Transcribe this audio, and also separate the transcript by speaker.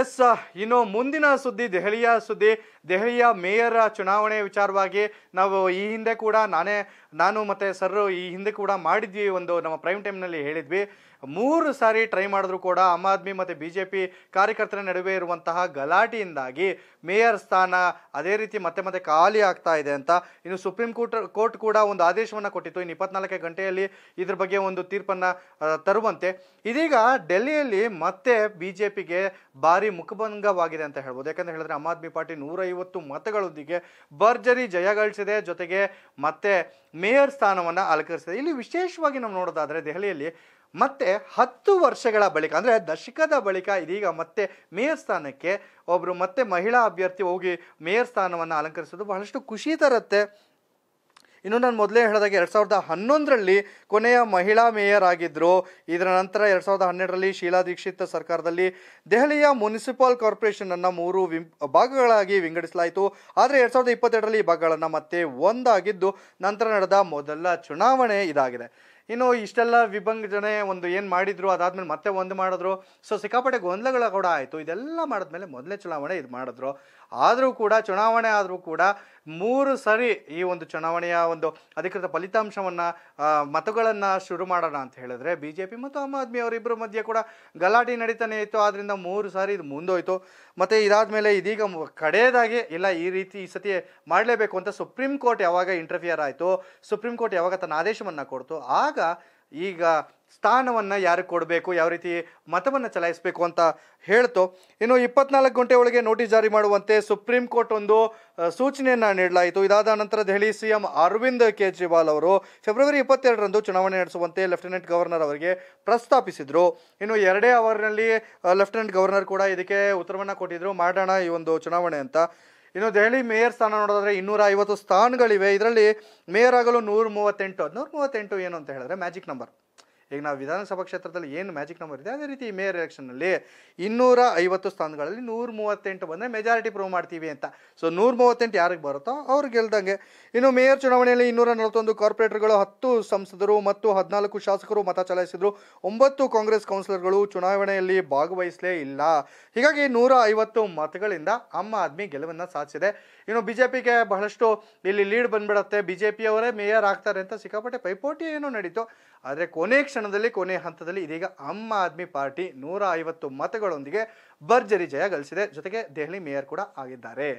Speaker 1: S ಇನ್ನು ಮುಂದಿನ ಸುದ್ದಿ ದೆಹಲಿಯ ಸುದ್ದಿ ದೆಹಲಿಯ ಮೇಯರ್ ಚುನಾವಣೆ ವಿಚಾರವಾಗಿ ನಾವು ಈ ಹಿಂದೆ ಕೂಡ ನಾನೇ ನಾನು ಮತ್ತು ಸರ್ ಈ ಹಿಂದೆ ಕೂಡ ಮಾಡಿದ್ವಿ ಒಂದು ನಮ್ಮ ಪ್ರೈಮ್ ಟೈಮ್ನಲ್ಲಿ ಹೇಳಿದ್ವಿ ಮೂರು ಸಾರಿ ಟ್ರೈ ಮಾಡಿದ್ರು ಕೂಡ ಆಮ್ ಆದ್ಮಿ ಮತ್ತು ಬಿ ಜೆ ಪಿ ಕಾರ್ಯಕರ್ತರ ನಡುವೆ ಇರುವಂತಹ ಗಲಾಟೆಯಿಂದಾಗಿ ಮೇಯರ್ ಸ್ಥಾನ ಅದೇ ರೀತಿ ಮತ್ತೆ ಮತ್ತೆ ಖಾಲಿ ಆಗ್ತಾ ಇದೆ ಅಂತ ಇನ್ನು ಸುಪ್ರೀಂ ಕೋರ್ಟ್ ಕೋರ್ಟ್ ಕೂಡ ಒಂದು ಆದೇಶವನ್ನು ಕೊಟ್ಟಿತ್ತು ಇನ್ನು ಇಪ್ಪತ್ನಾಲ್ಕು ಗಂಟೆಯಲ್ಲಿ ಇದ್ರ ಬಗ್ಗೆ ಒಂದು ತೀರ್ಪನ್ನು ತರುವಂತೆ ಇದೀಗ ಡೆಲ್ಲಿಯಲ್ಲಿ ಮತ್ತೆ ಬಿ ಜೆ ಪಿಗೆ ಬಾ ಭಾರಿ ಮುಖಭಂಗವಾಗಿದೆ ಅಂತ ಹೇಳ್ಬೋದು ಯಾಕಂದ್ರೆ ಹೇಳಿದ್ರೆ ಆಮ್ ಆದ್ಮಿ ಪಾರ್ಟಿ ನೂರೈವತ್ತು ಮತಗಳೊಂದಿಗೆ ಭರ್ಜರಿ ಜಯ ಗಳಿಸಿದೆ ಜೊತೆಗೆ ಮತ್ತೆ ಮೇಯರ್ ಸ್ಥಾನವನ್ನು ಅಲಂಕರಿಸಿದೆ ಇಲ್ಲಿ ವಿಶೇಷವಾಗಿ ನಾವು ನೋಡೋದಾದ್ರೆ ದೆಹಲಿಯಲ್ಲಿ ಮತ್ತೆ ಹತ್ತು ವರ್ಷಗಳ ಬಳಿಕ ಅಂದರೆ ದಶಕದ ಬಳಿಕ ಇದೀಗ ಮತ್ತೆ ಮೇಯರ್ ಸ್ಥಾನಕ್ಕೆ ಒಬ್ಬರು ಮತ್ತೆ ಮಹಿಳಾ ಅಭ್ಯರ್ಥಿ ಹೋಗಿ ಮೇಯರ್ ಸ್ಥಾನವನ್ನು ಅಲಂಕರಿಸೋದು ಬಹಳಷ್ಟು ಖುಷಿ ತರುತ್ತೆ ಇನ್ನು ನಾನು ಮೊದಲೇ ಹೇಳಿದಾಗ ಎರಡು ಸಾವಿರದ ಹನ್ನೊಂದರಲ್ಲಿ ಕೊನೆಯ ಮಹಿಳಾ ಮೇಯರ್ ಆಗಿದ್ದರು ಇದರ ನಂತರ ಎರಡು ಸಾವಿರದ ಹನ್ನೆರಡರಲ್ಲಿ ಶೀಲಾ ದೀಕ್ಷಿತ್ ಸರ್ಕಾರದಲ್ಲಿ ದೆಹಲಿಯ ಮುನ್ಸಿಪಲ್ ಕಾರ್ಪೊರೇಷನನ್ನು ಮೂರು ವಿಂ ಭಾಗಗಳಾಗಿ ವಿಂಗಡಿಸಲಾಯಿತು ಆದರೆ ಎರಡು ಸಾವಿರದ ಇಪ್ಪತ್ತೆರಡರಲ್ಲಿ ಈ ಭಾಗಗಳನ್ನು ಮತ್ತೆ ಒಂದಾಗಿದ್ದು ನಂತರ ನಡೆದ ಮೊದಲ ಚುನಾವಣೆ ಇದಾಗಿದೆ ಇನ್ನು ಇಷ್ಟೆಲ್ಲ ವಿಭಂಗಜನೆ ಒಂದು ಏನು ಮಾಡಿದ್ರು ಅದಾದ್ಮೇಲೆ ಮತ್ತೆ ಒಂದು ಮಾಡಿದ್ರು ಸೊ ಸಿಕ್ಕಾಪಟ್ಟೆ ಗೊಂದಲಗಳು ಕೂಡ ಆಯಿತು ಇದೆಲ್ಲ ಮಾಡಿದ್ಮೇಲೆ ಮೊದಲೇ ಚುನಾವಣೆ ಇದು ಮಾಡಿದ್ರು ಆದರೂ ಕೂಡ ಚುನಾವಣೆ ಆದರೂ ಕೂಡ ಮೂರು ಸರಿ ಈ ಒಂದು ಚುನಾವಣೆಯ ಒಂದು ಅಧಿಕೃತ ಫಲಿತಾಂಶವನ್ನು ಮತಗಳನ್ನು ಶುರು ಮಾಡೋಣ ಅಂತ ಹೇಳಿದ್ರೆ ಬಿ ಜೆ ಪಿ ಮತ್ತು ಆಮ್ ಆದ್ಮಿ ಅವರಿಬ್ಬರ ಮಧ್ಯೆ ಕೂಡ ಗಲಾಟೆ ನಡೀತಾನೆ ಇತ್ತು ಆದ್ದರಿಂದ ಮೂರು ಸಾರಿ ಇದು ಮುಂದೋಯಿತು ಮತ್ತು ಇದಾದ ಮೇಲೆ ಇದೀಗ ಕಡೆಯದಾಗಿ ಇಲ್ಲ ಈ ರೀತಿ ಈ ಸತಿ ಮಾಡಲೇಬೇಕು ಅಂತ ಸುಪ್ರೀಂ ಕೋರ್ಟ್ ಯಾವಾಗ ಇಂಟರ್ಫಿಯರ್ ಆಯಿತು ಸುಪ್ರೀಂ ಕೋರ್ಟ್ ಯಾವಾಗ ತನ್ನ ಆದೇಶವನ್ನು ಕೊಡ್ತು ಆಗ ಈಗ ಸ್ಥಾನವನ್ನು ಯಾರು ಕೊಡಬೇಕು ಯಾವ ರೀತಿ ಮತವನ್ನು ಚಲಾಯಿಸಬೇಕು ಅಂತ ಹೇಳ್ತು ಇನ್ನು ಇಪ್ಪತ್ನಾಲ್ಕು ಗಂಟೆ ಒಳಗೆ ನೋಟಿಸ್ ಜಾರಿ ಮಾಡುವಂತೆ ಸುಪ್ರೀಂ ಕೋರ್ಟ್ ಒಂದು ಸೂಚನೆಯನ್ನು ನೀಡಲಾಯಿತು ಇದಾದ ನಂತರ ದೆಹಲಿ ಎಂ ಅರವಿಂದ್ ಕೇಜ್ರಿವಾಲ್ ಅವರು ಫೆಬ್ರವರಿ ಇಪ್ಪತ್ತೆರಡರಂದು ಚುನಾವಣೆ ನಡೆಸುವಂತೆ ಲೆಫ್ಟಿನೆಂಟ್ ಗವರ್ನರ್ ಅವರಿಗೆ ಪ್ರಸ್ತಾಪಿಸಿದರು ಇನ್ನು ಎರಡೇ ಅವರ್ನಲ್ಲಿ ಲೆಫ್ಟಿನೆಂಟ್ ಗವರ್ನರ್ ಕೂಡ ಇದಕ್ಕೆ ಉತ್ತರವನ್ನು ಕೊಟ್ಟಿದ್ದರು ಮಾಡೋಣ ಈ ಒಂದು ಚುನಾವಣೆ ಅಂತ ಇನ್ನು ದೆಹಲಿ ಮೇಯರ್ ಸ್ಥಾನ ನೋಡೋದಾದ್ರೆ ಇನ್ನೂರ ಐವತ್ತು ಸ್ಥಾನಗಳಿವೆ ಇದರಲ್ಲಿ ಮೇಯರ್ ಆಗಲು ನೂರ ಮೂವತ್ತೆಂಟು ನೂರ ಮೂವತ್ತೆಂಟು ಏನು ಅಂತ ಹೇಳಿದ್ರೆ ಮ್ಯಾಜಿಕ್ ನಂಬರ್ ಈಗ ನಾವು ವಿಧಾನಸಭಾ ಕ್ಷೇತ್ರದಲ್ಲಿ ಏನು ಮ್ಯಾಜಿಕ್ ನಂಬರ್ ಇದೆ ಅದೇ ರೀತಿ ಮೇಯರ್ ಎಲೆಕ್ಷನ್ನಲ್ಲಿ ಇನ್ನೂರ ಐವತ್ತು ಸ್ಥಾನಗಳಲ್ಲಿ ನೂರ ಮೂವತ್ತೆಂಟು ಬಂದರೆ ಮೆಜಾರಿಟಿ ಪ್ರೂವ್ ಮಾಡ್ತೀವಿ ಅಂತ ಸೊ ನೂರ ಮೂವತ್ತೆಂಟು ಯಾರಿಗೆ ಬರುತ್ತೋ ಅವ್ರು ಗೆಲ್ದಂಗೆ ಇನ್ನು ಮೇಯರ್ ಚುನಾವಣೆಯಲ್ಲಿ ಇನ್ನೂರ ನಲವತ್ತೊಂದು ಕಾರ್ಪೊರೇಟರ್ಗಳು ಹತ್ತು ಸಂಸದರು ಮತ್ತು ಹದಿನಾಲ್ಕು ಶಾಸಕರು ಮತ ಚಲಾಯಿಸಿದ್ರು ಒಂಬತ್ತು ಕಾಂಗ್ರೆಸ್ ಕೌನ್ಸಿಲರ್ಗಳು ಚುನಾವಣೆಯಲ್ಲಿ ಭಾಗವಹಿಸಲೇ ಇಲ್ಲ ಹೀಗಾಗಿ ನೂರ ಐವತ್ತು ಮತಗಳಿಂದ ಆಮ್ ಆದ್ಮಿ ಗೆಲುವನ್ನು ಸಾಧಿಸಿದೆ ಇನ್ನು ಬಿಜೆಪಿಗೆ ಬಹಳಷ್ಟು ಇಲ್ಲಿ ಲೀಡ್ ಬಂದ್ಬಿಡತ್ತೆ ಬಿಜೆಪಿಯವರೇ ಮೇಯರ್ ಆಗ್ತಾರೆ ಅಂತ ಸಿಕ್ಕಾಪಟ್ಟೆ ಪೈಪೋಟಿ ಏನೋ ನಡೀತು ಆದರೆ ಕೊನೆ ಕ್ಷಣದಲ್ಲಿ ಕೊನೆಯ ಹಂತದಲ್ಲಿ ಇದೀಗ ಆಮ್ ಆದ್ಮಿ ಪಾರ್ಟಿ ನೂರ ಐವತ್ತು ಮತಗಳೊಂದಿಗೆ ಭರ್ಜರಿ ಜಯ ಗಳಿಸಿದೆ ಜೊತೆಗೆ ದೆಹಲಿ ಮೇಯರ್ ಕೂಡ ಆಗಿದ್ದಾರೆ